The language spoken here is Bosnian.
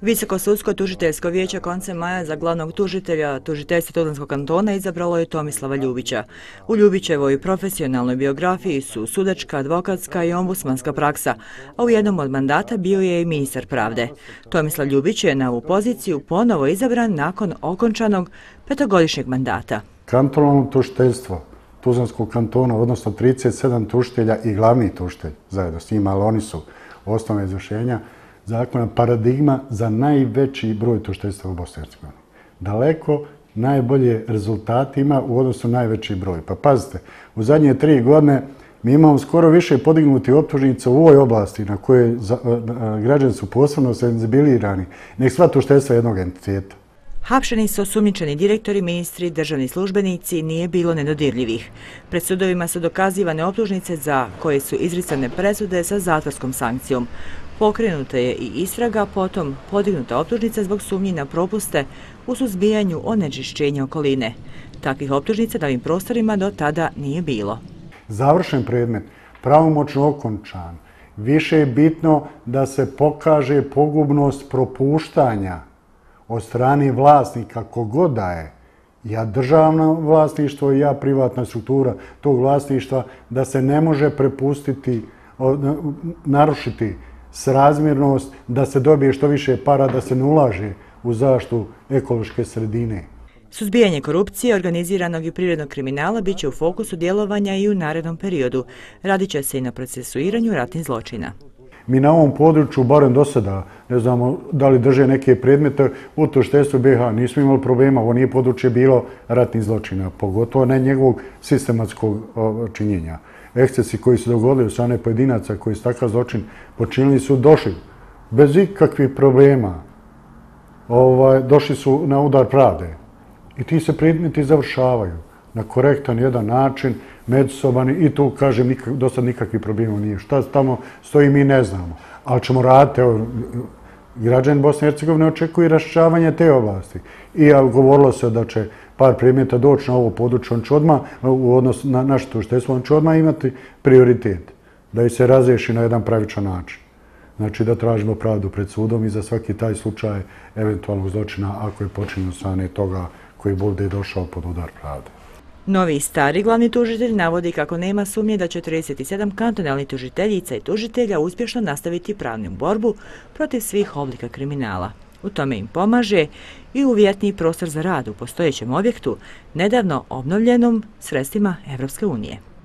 Visoko sudsko tužiteljsko vijeće konce maja za glavnog tužitelja tužiteljstva Tudanskog kantona izabralo je Tomislava Ljubića. U Ljubićevoj profesionalnoj biografiji su sudačka, advokatska i ombudsmanska praksa, a u jednom od mandata bio je i ministar pravde. Tomislav Ljubić je na ovu poziciju ponovo izabran nakon okončanog petogodišnjeg mandata. Kantonalno tužiteljstvo Tuzanskog kantona, odnosno 37 tužitelja i glavni tužitelj zajedno s njima, ali oni su osnovne izvršenja, zakona paradigma za najveći broj tuštajstva u Bosni i Hercegovini. Daleko najbolje rezultate ima u odnosu najveći broj. Pa pazite, u zadnje tri godine mi imamo skoro više podignuti optužnice u ovoj oblasti na kojoj građani su posebno senzibilirani. Nek sva tuštajstva jednog entiteta. Hapšeni su osumničeni direktori, ministri, državni službenici, nije bilo nedodirljivih. Pred sudovima su dokazivane optužnice za koje su izricane presude sa zatvorskom sankcijom. Pokrenuta je i istraga, potom podignuta optužnica zbog sumnji na propuste u suzbijanju onečišćenja okoline. Takvih optužnica na ovim prostorima do tada nije bilo. Završen predmet, pravomoćno okončan, više je bitno da se pokaže pogubnost propuštanja od strane vlasnika kogoda je, ja državno vlasništvo i ja privatna struktura tog vlasništva, da se ne može prepustiti, narušiti srazmjernost, da se dobije što više para, da se ne ulaže u zaštu ekološke sredine. Suzbijanje korupcije, organiziranog i prirodnog kriminala bit će u fokusu djelovanja i u narednom periodu. Radit će se i na procesuiranju ratnih zločina. Mi na ovom području, barem do sada, ne znamo da li drže neke predmete, u to što je BiH nismo imali problema, ovo nije područje bilo ratnih zločina, pogotovo ne njegovog sistematskog činjenja. Ekscesi koji su dogodili u strane pojedinaca koji su takav zločin počinili su došli bez ikakvih problema, ovaj, došli su na udar prade. I ti se predmeti završavaju na korektan jedan način, medsobani i tu, kažem, nikak, do sad nikakvi problema nije. Šta tamo stoji, mi ne znamo. Ali ćemo raditi, evo, građan Bosne i Hercegovine očekuje raščavanje te oblasti. I ja, govorilo se da će par primjeta doći na ovo područje, on će odmah, u odnosu na naše tuštestvo, on će odmah imati prioritet da ih se razreši na jedan pravičan način. Znači da tražimo pravdu pred sudom i za svaki taj slučaj eventualnog zločina ako je sa ne toga koji bude došao pod udar pravde. Novi i stari glavni tužitelj navodi kako nema sumnje da će 47 kantonalnih tužiteljica i tužitelja uspješno nastaviti pravnu borbu protiv svih oblika kriminala. U tome im pomaže i uvjetni prostor za rad u postojećem objektu, nedavno obnovljenom sredstvima Evropske unije.